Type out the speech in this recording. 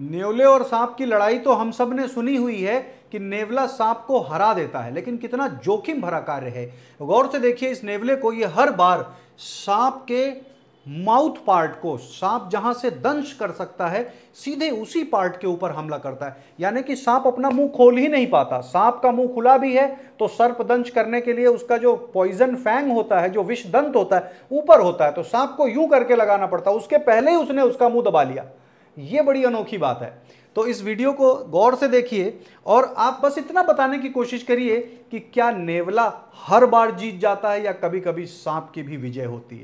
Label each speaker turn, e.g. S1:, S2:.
S1: नेवले और सांप की लड़ाई तो हम सब ने सुनी हुई है कि नेवला सांप को हरा देता है लेकिन कितना जोखिम भरा कार्य है गौर से देखिए इस नेवले को ये हर बार सांप के माउथ पार्ट को सांप जहां से दंश कर सकता है सीधे उसी पार्ट के ऊपर हमला करता है यानी कि सांप अपना मुंह खोल ही नहीं पाता सांप का मुंह खुला भी है तो सर्प दंश करने के लिए उसका जो पॉइजन फैंग होता है जो विष दंत होता है ऊपर होता है तो सांप को यूं करके लगाना पड़ता है उसके पहले ही उसने उसका मुंह दबा लिया ये बड़ी अनोखी बात है तो इस वीडियो को गौर से देखिए और आप बस इतना बताने की कोशिश करिए कि क्या नेवला हर बार जीत जाता है या कभी कभी सांप की भी विजय होती है